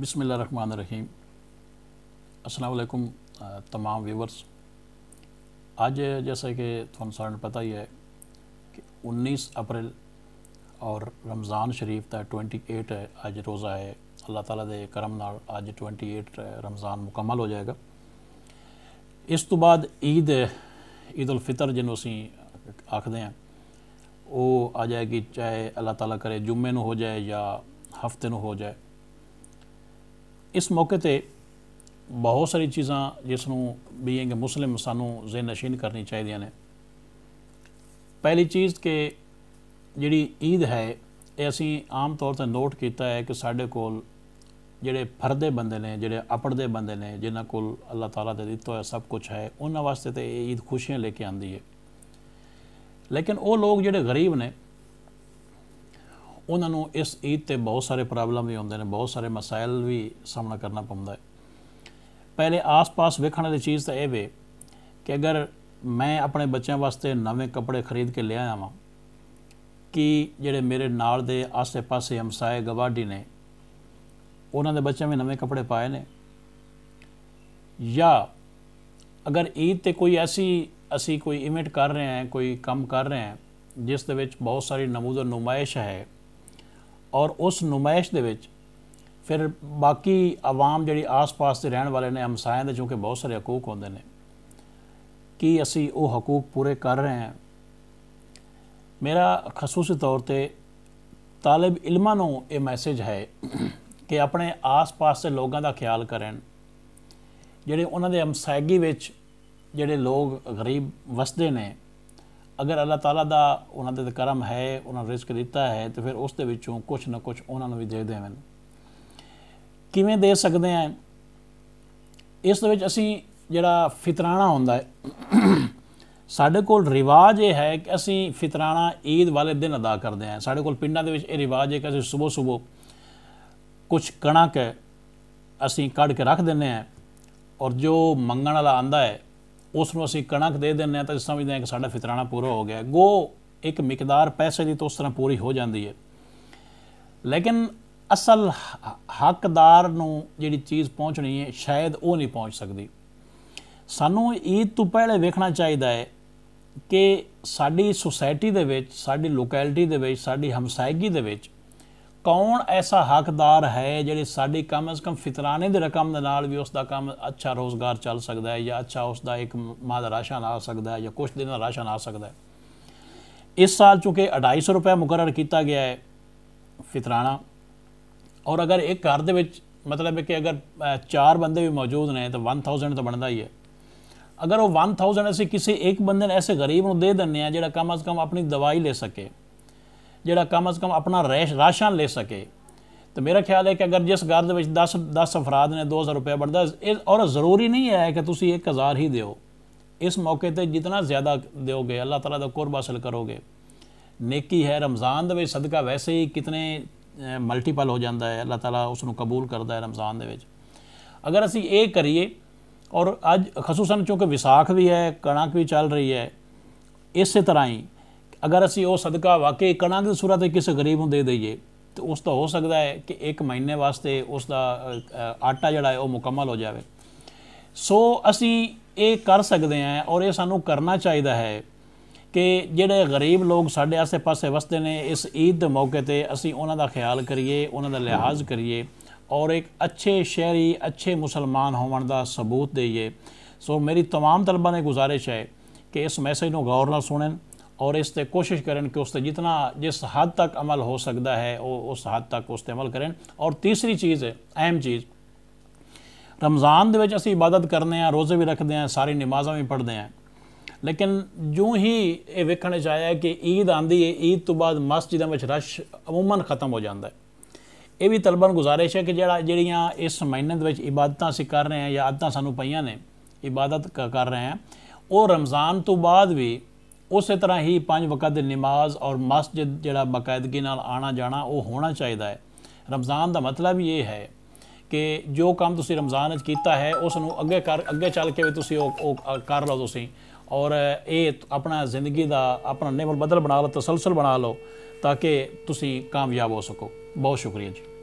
बिसमिल्ल run रहीम असलकुम तमाम viewers आज जैसा कि थोड़ा सारण पता ही है कि 19 अप्रैल और रमज़ान शरीफ का 28 है आज रोज़ा है अल्लाह ताला दे करम नाल आज 28 रमज़ान मुकम्मल हो जाएगा इस तो बाद ईद ईद उल फितर जिन असी आखते हैं वो आ जाएगी चाहे अल्लाह ताला करे जुम्मे हो जाए या हफ्ते हो जाए ਇਸ ਮੌਕੇ ਤੇ ਬਹੁਤ ਸਾਰੀ ਚੀਜ਼ਾਂ ਜਿਸ ਨੂੰ ਬੀਇੰਗ ਮੁਸਲਮ ਸਾਨੂੰ ਜ਼ਿਹਨ ਨਸ਼ੀਨ ਕਰਨੀ ਚਾਹੀਦੀਆਂ ਨੇ ਪਹਿਲੀ ਚੀਜ਼ ਕਿ ਜਿਹੜੀ ਈਦ ਹੈ ਇਹ ਅਸੀਂ ਆਮ ਤੌਰ ਤੇ ਨੋਟ ਕੀਤਾ ਹੈ ਕਿ ਸਾਡੇ ਕੋਲ ਜਿਹੜੇ ਫਰਦੇ ਬੰਦੇ ਨੇ ਜਿਹੜੇ ਅਪੜਦੇ ਬੰਦੇ ਨੇ ਜਿਨ੍ਹਾਂ ਕੋਲ ਅੱਲਾਹ ਤਾਲਾ ਦੇ ਦਿੱਤਾ ਹੋਇਆ ਸਭ ਕੁਝ ਹੈ ਉਹਨਾਂ ਵਾਸਤੇ ਤੇ ਇਹ ਈਦ ਖੁਸ਼ੀਆਂ ਲੈ ਕੇ ਆਂਦੀ ਹੈ ਲੇਕਿਨ ਉਹ ਲੋਕ ਜਿਹੜੇ ਗਰੀਬ ਨੇ ਉਹਨਾਂ ਨੂੰ ਇਸ ਈਦ ਤੇ ਬਹੁਤ ਸਾਰੇ ਪ੍ਰੋਬਲਮ ਵੀ ਆਉਂਦੇ ਨੇ ਬਹੁਤ ਸਾਰੇ ਮਸਾਇਲ ਵੀ ਸਾਹਮਣਾ ਕਰਨਾ ਪੈਂਦਾ ਹੈ ਪਹਿਲੇ ਆਸ-ਪਾਸ ਵੇਖਣ ਵਾਲੀ ਚੀਜ਼ ਤਾਂ ਇਹ ਵੇ ਕਿ ਅਗਰ ਮੈਂ ਆਪਣੇ ਬੱਚਿਆਂ ਵਾਸਤੇ ਨਵੇਂ ਕੱਪੜੇ ਖਰੀਦ ਕੇ ਲਿਆ ਆਵਾਂ ਕਿ ਜਿਹੜੇ ਮੇਰੇ ਨਾਲ ਦੇ ਆਸ-ਪਾਸੇ ਹਮਸਾਏ ਗਵਾਢੀ ਨੇ ਉਹਨਾਂ ਦੇ ਬੱਚਿਆਂ ਵੀ ਨਵੇਂ ਕੱਪੜੇ ਪਾਏ ਨੇ ਜਾਂ ਅਗਰ ਈਦ ਤੇ ਕੋਈ ਐਸੀ ਅਸੀਂ ਕੋਈ ਇਵੈਂਟ ਕਰ ਰਹੇ ਹਾਂ ਕੋਈ ਕੰਮ ਕਰ ਰਹੇ ਹਾਂ ਜਿਸ ਦੇ ਵਿੱਚ ਬਹੁਤ ਸਾਰੀ ਨਮੂਦ ਨਮਾਇਸ਼ ਹੈ ਔਰ ਉਸ ਨੁਮਾਇਸ਼ ਦੇ ਵਿੱਚ ਫਿਰ ਬਾਕੀ ਆਵਾਮ ਜਿਹੜੀ ਆਸ-ਪਾਸ ਦੇ ਰਹਿਣ ਵਾਲੇ ਨੇ ਹਮਸਾਇਆਂ ਦੇ ਜੋ ਕਿ ਬਹੁਤ ਸਾਰੇ ਹਕੂਕ ਹੁੰਦੇ ਨੇ ਕਿ ਅਸੀਂ ਉਹ ਹਕੂਕ ਪੂਰੇ ਕਰ ਰਹੇ ਹਾਂ ਮੇਰਾ ਖਸੂਸੀ ਤੌਰ ਤੇ ਤਾਲਬ ਇਲਮਾਂ ਨੂੰ ਇਹ ਮੈਸੇਜ ਹੈ ਕਿ ਆਪਣੇ ਆਸ-ਪਾਸ ਦੇ ਲੋਕਾਂ ਦਾ ਖਿਆਲ ਕਰਨ ਜਿਹੜੇ ਉਹਨਾਂ ਦੇ ਹਮਸਾਇਗੀ ਵਿੱਚ ਜਿਹੜੇ ਲੋਕ ਗਰੀਬ ਵਸਦੇ ਨੇ ਅਗਰ ਅੱਲਾਹ ਤਾਲਾ ਦਾ ਉਹਨਾਂ ਦੇ ਕਰਮ ਹੈ ਉਹਨਾਂ ਰਿਸਕ ਦਿੱਤਾ ਹੈ ਤੇ ਫਿਰ ਉਸ ਦੇ ਵਿੱਚੋਂ ਕੁਝ ਨਾ ਕੁਝ ਉਹਨਾਂ ਨੂੰ ਵੀ ਦੇ ਦੇਵਨ ਕਿਵੇਂ ਦੇ ਸਕਦੇ ਆ ਇਸ ਦੇ ਵਿੱਚ ਅਸੀਂ ਜਿਹੜਾ ਫਿਤਰਾਣਾ ਹੁੰਦਾ ਹੈ ਸਾਡੇ ਕੋਲ ਰਿਵਾਜ ਇਹ ਹੈ ਕਿ ਅਸੀਂ ਫਿਤਰਾਣਾ ਈਦ ਵਾਲੇ ਦਿਨ ਅਦਾ ਕਰਦੇ ਆ ਸਾਡੇ ਕੋਲ ਪਿੰਡਾਂ ਦੇ ਵਿੱਚ ਇਹ ਰਿਵਾਜ ਹੈ ਕਿ ਅਸੀਂ ਸਵੇਰ ਸਵੇਰ ਕੁਝ ਕਣਕ ਅਸੀਂ ਕੱਢ ਕੇ ਰੱਖ ਦਿੰਨੇ ਆ ਔਰ ਜੋ ਮੰਗਣ ਵਾਲਾ ਆਂਦਾ ਹੈ ਉਸ ਨੂੰ ਅਸੀਂ ਕਣਕ ਦੇ ਦਿੰਨੇ ਆ ਤਾਂ ਵੀ ਆ ਕਿ ਸਾਡਾ ਫਿਤਰਾਣਾ ਪੂਰਾ ਹੋ ਗਿਆ ਗੋ ਇੱਕ ਮਿਕਦਾਰ ਪੈਸੇ ਦੀ ਤੋਂ ਉਸ ਤਰ੍ਹਾਂ ਪੂਰੀ ਹੋ ਜਾਂਦੀ ਹੈ ਲੇਕਿਨ ਅਸਲ ਹੱਕਦਾਰ ਨੂੰ ਜਿਹੜੀ ਚੀਜ਼ ਪਹੁੰਚਣੀ ਹੈ ਸ਼ਾਇਦ ਉਹ ਨਹੀਂ ਪਹੁੰਚ ਸਕਦੀ ਸਾਨੂੰ ਇਹ ਤੋਂ ਪਹਿਲੇ ਵੇਖਣਾ ਚਾਹੀਦਾ ਹੈ ਕਿ ਸਾਡੀ ਸੋਸਾਇਟੀ ਦੇ ਵਿੱਚ ਸਾਡੀ ਲੋਕੈਲਿਟੀ ਦੇ ਵਿੱਚ ਸਾਡੀ ਹਮਸਾਇਗੀ ਦੇ ਵਿੱਚ ਕੌਣ ਐਸਾ ਹੱਕਦਾਰ ਹੈ ਜਿਹੜੇ ਸਾਡੇ ਕਮ ਅਸ ਕਮ ਫਿਤਰਾਨੇ ਦੇ ਰਕਮ ਦੇ ਨਾਲ ਵੀ ਉਸ ਦਾ ਕੰਮ ਅੱਛਾ ਰੋਜ਼ਗਾਰ ਚੱਲ ਸਕਦਾ ਹੈ ਜਾਂ ਅੱਛਾ ਉਸ ਦਾ ਇੱਕ ਮਾਦ ਰਾਸ਼ਨ ਆ ਸਕਦਾ ਹੈ ਜਾਂ ਕੁਝ ਦਿਨ ਦਾ ਰਾਸ਼ਨ ਆ ਸਕਦਾ ਹੈ ਇਸ ਸਾਲ ਚੁਕੇ 250 ਰੁਪਏ ਮੁਕਰਰ ਕੀਤਾ ਗਿਆ ਹੈ ਫਿਤਰਾਨਾ ਔਰ ਅਗਰ ਇੱਕ ਘਰ ਦੇ ਵਿੱਚ ਮਤਲਬ ਕਿ ਅਗਰ ਚਾਰ ਬੰਦੇ ਵੀ ਮੌਜੂਦ ਨੇ ਤਾਂ 1000 ਤਾਂ ਬਣਦਾ ਹੀ ਹੈ ਅਗਰ ਉਹ 1000 ਅਸੀਂ ਕਿਸੇ ਇੱਕ ਬੰਦੇ ਨੂੰ ਐਸੇ ਗਰੀਬ ਨੂੰ ਦੇ ਦਿੰਨੇ ਆ ਜਿਹੜਾ ਕਮ ਅਸ ਕਮ ਆਪਣੀ ਦਵਾਈ ਲੈ ਸਕੇ ਜਿਹੜਾ ਕਮ ਅਸ ਕਮ ਆਪਣਾ ਰਾਸ਼ਨ ਲੈ ਸਕੇ ਤੇ ਮੇਰਾ ਖਿਆਲ ਹੈ ਕਿ ਅਗਰ ਜਿਸ ਘਰ ਦੇ ਵਿੱਚ 10 10 ਅਫਰਾਦ ਨੇ 2000 ਰੁਪਏ ਬਣਦਾ ਇਹ ਔਰ ਜ਼ਰੂਰੀ ਨਹੀਂ ਹੈ ਕਿ ਤੁਸੀਂ 1000 ਹੀ ਦਿਓ ਇਸ ਮੌਕੇ ਤੇ ਜਿੰਨਾ ਜ਼ਿਆਦਾ ਦਿਓਗੇ ਅੱਲਾਹ ਤਾਲਾ ਦਾ ਕੁਰਬ ਹਾਸਲ ਕਰੋਗੇ ਨੇਕੀ ਹੈ ਰਮਜ਼ਾਨ ਦੇ ਵਿੱਚ ਸਦਕਾ ਵੈਸੇ ਹੀ ਕਿਤਨੇ ਮਲਟੀਪਲ ਹੋ ਜਾਂਦਾ ਹੈ ਅੱਲਾਹ ਤਾਲਾ ਉਸ ਨੂੰ ਕਬੂਲ ਕਰਦਾ ਹੈ ਰਮਜ਼ਾਨ ਦੇ ਵਿੱਚ ਅਗਰ ਅਸੀਂ ਇਹ ਕਰੀਏ ਔਰ ਅੱਜ ਖਸੂਸਨ ਕਿਉਂਕਿ ਵਿਸਾਖ ਵੀ ਹੈ ਕਣਕ ਵੀ ਚੱਲ ਰਹੀ ਹੈ ਇਸੇ ਤਰ੍ਹਾਂ ਹੀ ਅਗਰ ਅਸੀਂ ਉਹ ਸਦਕਾ ਵਾਕਈ ਕਣਾਂ ਦੀ ਸੂਰਤ ਵਿੱਚ ਕਿਸੇ ਗਰੀਬ ਨੂੰ ਦੇ ਦਈਏ ਤੇ ਉਸ ਦਾ ਹੋ ਸਕਦਾ ਹੈ ਕਿ ਇੱਕ ਮਹੀਨੇ ਵਾਸਤੇ ਉਸ ਦਾ ਆਟਾ ਜਿਹੜਾ ਹੈ ਉਹ ਮੁਕੰਮਲ ਹੋ ਜਾਵੇ ਸੋ ਅਸੀਂ ਇਹ ਕਰ ਸਕਦੇ ਹਾਂ ਔਰ ਇਹ ਸਾਨੂੰ ਕਰਨਾ ਚਾਹੀਦਾ ਹੈ ਕਿ ਜਿਹੜੇ ਗਰੀਬ ਲੋਕ ਸਾਡੇ ਆਸ-ਪਾਸੇ ਵਸਦੇ ਨੇ ਇਸ ਈਦ ਦੇ ਮੌਕੇ ਤੇ ਅਸੀਂ ਉਹਨਾਂ ਦਾ ਖਿਆਲ ਕਰੀਏ ਉਹਨਾਂ ਦਾ ਲਿਹਾਜ਼ ਕਰੀਏ ਔਰ ਇੱਕ ਅੱਛੇ ਸ਼ਹਿਰੀ ਅੱਛੇ ਮੁਸਲਮਾਨ ਹੋਣ ਦਾ ਸਬੂਤ ਦੇਈਏ ਸੋ ਮੇਰੀ तमाम ਤਲਬਾਂ ਨੇ ਗੁਜ਼ਾਰਿਸ਼ ਹੈ ਕਿ ਇਸ ਮੈਸੇਜ ਨੂੰ ਗੌਰ ਨਾਲ ਸੁਣਨ ਕੋਸ਼ਿਸ਼ ਕਰਨ ਕਿ ਉਸ ਤੇ कि ਜਿਸ ਹੱਦ ਤੱਕ ਅਮਲ ਹੋ ਸਕਦਾ ਹੈ ਉਹ ਉਸ ਹੱਦ ਤੱਕ ਉਸ ਤੇ ਅਮਲ ਕਰਨ ਔਰ ਤੀਸਰੀ ਚੀਜ਼ ਹੈ ਅਹਿਮ ਚੀਜ਼ ਰਮਜ਼ਾਨ ਦੇ ਵਿੱਚ ਅਸੀਂ ਇਬਾਦਤ ਕਰਦੇ ਆ ਰੋਜ਼ੇ ਵੀ ਰੱਖਦੇ ਆ ਸਾਰੀ ਨਮਾਜ਼ਾਂ ਵੀ ਪੜ੍ਹਦੇ ਆ ਲੇਕਿਨ ਜੋ ਹੀ ਇਹ ਵੇਖਣ ਚ ਆਇਆ ਕਿ ਈਦ ਆਂਦੀ ਹੈ ਈਦ ਤੋਂ ਬਾਅਦ ਮਸਜਿਦਾਂ ਵਿੱਚ ਰਸ਼ ਉਮੂਮਨ ਖਤਮ ਹੋ ਜਾਂਦਾ ਹੈ ਇਹ ਵੀ ਤਲਬਨ ਗੁਜ਼ਾਰਿਸ਼ ਹੈ ਕਿ ਜਿਹੜਾ ਜਿਹੜੀਆਂ ਇਸ ਮਹੀਨੇ ਦੇ ਵਿੱਚ ਇਬਾਦਤਾਂ ਅਸੀਂ ਕਰ ਰਹੇ ਆ ਜਾਂ ਆਦਤਾਂ ਸਾਨੂੰ ਪਈਆਂ ਨੇ ਇਬਾਦਤ ਕਰ ਰਹੇ ਆ ਉਹ ਰਮਜ਼ਾਨ ਤੋਂ ਬਾਅਦ ਵੀ ਉਸੇ ਤਰ੍ਹਾਂ ਹੀ ਪੰਜ ਵਕਤ ਦੀ ਨਮਾਜ਼ ਔਰ ਮਸਜਿਦ ਜਿਹੜਾ ਬਕਾਇਦਗੀ ਨਾਲ ਆਣਾ ਜਾਣਾ ਉਹ ਹੋਣਾ ਚਾਹੀਦਾ ਹੈ ਰਮਜ਼ਾਨ ਦਾ ਮਤਲਬ ਇਹ ਹੈ ਕਿ ਜੋ ਕੰਮ ਤੁਸੀਂ ਰਮਜ਼ਾਨ ਵਿੱਚ ਕੀਤਾ ਹੈ ਉਸ ਨੂੰ ਅੱਗੇ ਕਰ ਅੱਗੇ ਚੱਲ ਕੇ ਵੀ ਤੁਸੀਂ ਉਹ ਕਰ ਲਓ ਤੁਸੀਂ ਔਰ ਇਹ ਆਪਣਾ ਜ਼ਿੰਦਗੀ ਦਾ ਆਪਣਾ ਨਿਯਮ ਬਦਲ ਬਣਾ ਲਓ ਤਸلسل ਬਣਾ ਲਓ ਤਾਂ ਕਿ ਤੁਸੀਂ ਕਾਮਯਾਬ ਹੋ ਸਕੋ ਬਹੁਤ ਸ਼ੁਕਰੀਆ ਜੀ